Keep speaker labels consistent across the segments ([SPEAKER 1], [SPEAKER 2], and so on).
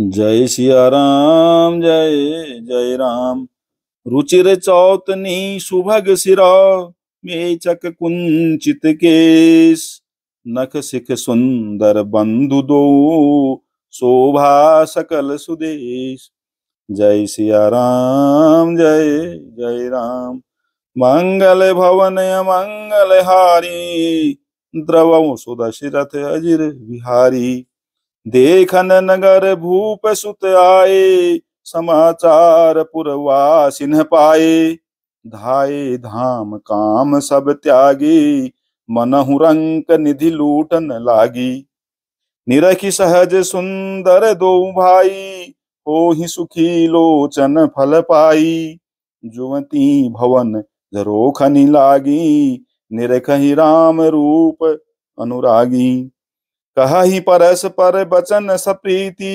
[SPEAKER 1] जय सिया राम जय जय राम रुचिर चौतनी सुभग सिरा मेचक कुंचित केश नख सिख सुंदर बंधु दो शोभा सकल सुदेश जय सिया राम जय जय राम मंगल भवन मंगल हारी द्रव सुदशरथ अजिर बिहारी देखन नगर भूप सुत आए समाचार पुरवा सिन्ह पाए धाये धाम काम सब त्यागी मनहु रंक निधि लूटन लागी निरखि सहज सुंदर दो भाई हो ही सुखी लोचन फल पाई जुवती भवन जरो खनि लागी निरखहि राम रूप अनुरागी कहा ही परस पर बचन सप्रीति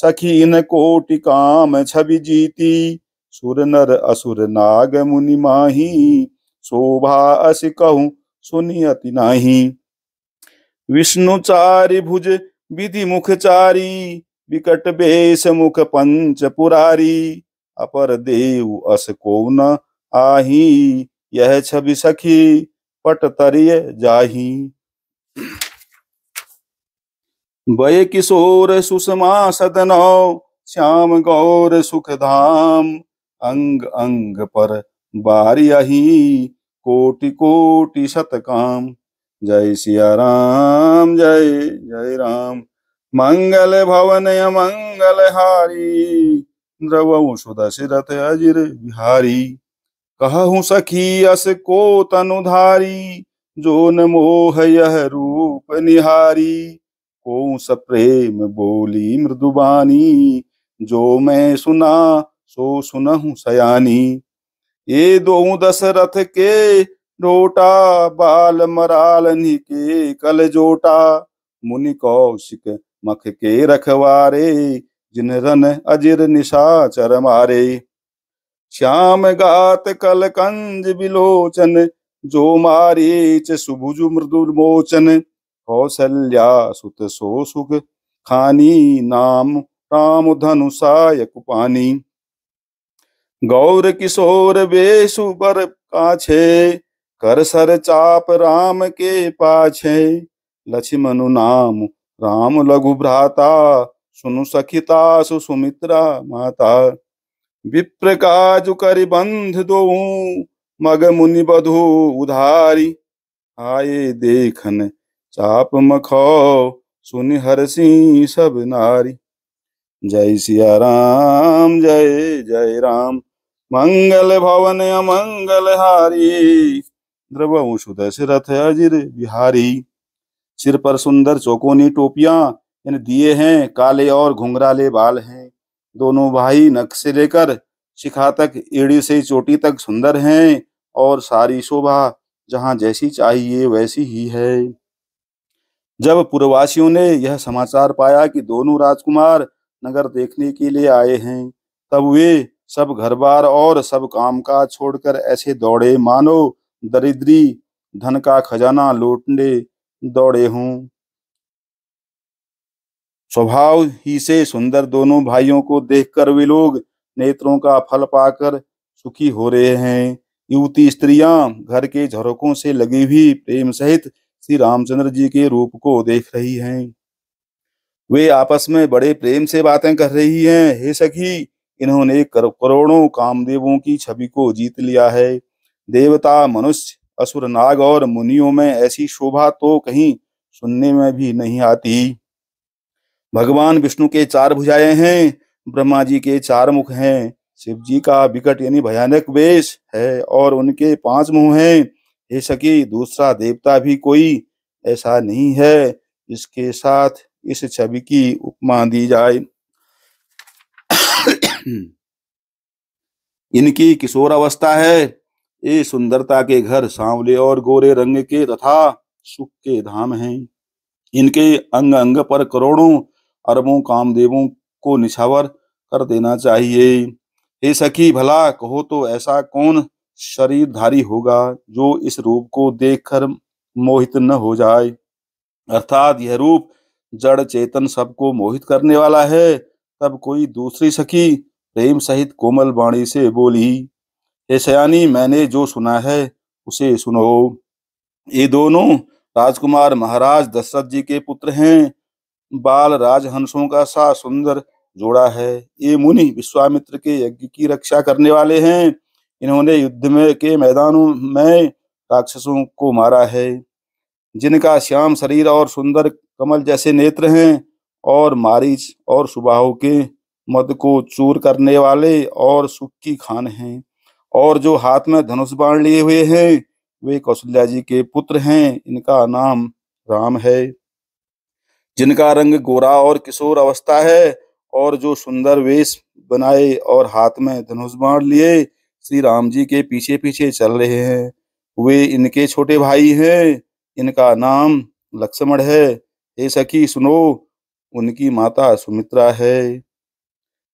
[SPEAKER 1] सखी इन कोटि काम छवि जीती सुर नर असुर नाग मुनि माही शोभा अस कहूं सुनियति नाही विष्णु चारि भुज विधि मुख चारी विकट बेश मुख पंच पुरारी अपर देव अस को न आही यह छवि सखी पट तरिय जाही वय किशोर सुषमा सदनौ श्याम गौर सुख धाम अंग अंग पर बारियही कोटि कोटि शतकाम जय सिया राम जय जय राम मंगल भवन मंगल हारी द्रव सुदशरथ अजिर बिहारी कहू सखी अस को तनुधारी जो न मोह यह रूप निहारी को सप्रेम बोली मृदुबानी जो मैं सुना सो सुनहु सयानी ये दो दशरथ के डोटा बाल मराल के कल जोटा मुनि कौशिक मख के रखवारे जिन रन अजिर निशा चर मारे श्याम गात कल कंज बिलोचन जो मारीच सुभुजु मृदुल मोचन कौशल्या सुत सो सुख खानी नाम राम धनुषायक पानी गौर किशोर वेशु पर काछे कर सर चाप राम के पाछे लक्ष्मनु नाम राम लघु भ्राता सुनु सखिता सुमित्रा माता विप्र काजु बंध दो मग मुनि बधु उधारी आए देखन चाप मखाओ सुन हर सिंह सब नारी जय सिया राम जय जय राम मंगल भवन अमंगल हारी द्रवऊ सुध अजिर बिहारी सिर पर सुंदर चौकोनी टोपियां दिए हैं काले और घुंघराले बाल हैं दोनों भाई नख से लेकर शिखा तक एड़ी से चोटी तक सुंदर हैं और सारी शोभा जहाँ जैसी चाहिए वैसी ही है जब पूर्ववासियों ने यह समाचार पाया कि दोनों राजकुमार नगर देखने के लिए आए हैं तब वे सब घरबार और सब काम का छोड़कर ऐसे दौड़े मानो दरिद्री धन का खजाना लूटने दौड़े हों स्वभाव ही से सुंदर दोनों भाइयों को देखकर वे लोग नेत्रों का फल पाकर सुखी हो रहे हैं युवती स्त्रियां घर के झरोकों से लगी हुई प्रेम सहित श्री रामचंद्र जी के रूप को देख रही हैं वे आपस में बड़े प्रेम से बातें कर रही हैं हे सखी इन्होंने करोड़ों कामदेवों की छवि को जीत लिया है देवता मनुष्य असुर नाग और मुनियों में ऐसी शोभा तो कहीं सुनने में भी नहीं आती भगवान विष्णु के चार भुजाएं हैं ब्रह्मा जी के चार मुख हैं शिव जी का विकट यानी भयानक वेश है और उनके पांच मुंह हैं हे सखी दूसरा देवता भी कोई ऐसा नहीं है जिसके साथ इस छवि की उपमा दी जाए इनकी किशोर अवस्था है ये सुंदरता के घर सांवले और गोरे रंग के तथा सुख के धाम हैं इनके अंग अंग पर करोड़ों अरबों कामदेवों को निछावर कर देना चाहिए हे सखी भला कहो तो ऐसा कौन शरीरधारी होगा जो इस रूप को देखकर मोहित न हो जाए अर्थात यह रूप जड़ चेतन सबको मोहित करने वाला है तब कोई दूसरी सखी प्रेम सहित कोमल वाणी से बोली हे सयानी मैंने जो सुना है उसे सुनो ये दोनों राजकुमार महाराज दशरथ जी के पुत्र हैं बाल हंसों का सा सुंदर जोड़ा है ये मुनि विश्वामित्र के यज्ञ की रक्षा करने वाले हैं इन्होंने युद्ध में के मैदानों में राक्षसों को मारा है जिनका श्याम शरीर और सुंदर कमल जैसे नेत्र हैं और मारिच और सुबाह के मद को चूर करने वाले और सुख की खान हैं और जो हाथ में धनुष बाण लिए हुए हैं वे कौशल्या जी के पुत्र हैं इनका नाम राम है जिनका रंग गोरा और किशोर अवस्था है और जो सुंदर वेश बनाए और हाथ में धनुष बाण लिए श्री राम जी के पीछे पीछे चल रहे हैं वे इनके छोटे भाई हैं इनका नाम लक्ष्मण है हे सखी सुनो उनकी माता सुमित्रा है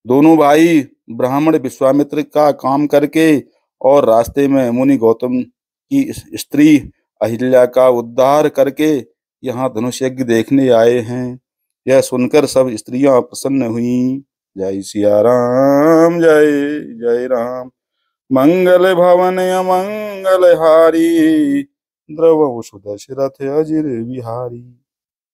[SPEAKER 1] दोनों भाई ब्राह्मण विश्वामित्र का काम करके और रास्ते में मुनि गौतम की स्त्री अहिल्या का उद्धार करके यहाँ धनुष यज्ञ देखने आए हैं यह सुनकर सब स्त्रियां प्रसन्न हुई जय सिया राम जय जय राम मंगल भवन मंगल हारी द्रव सुदशरथ अजिर विहारी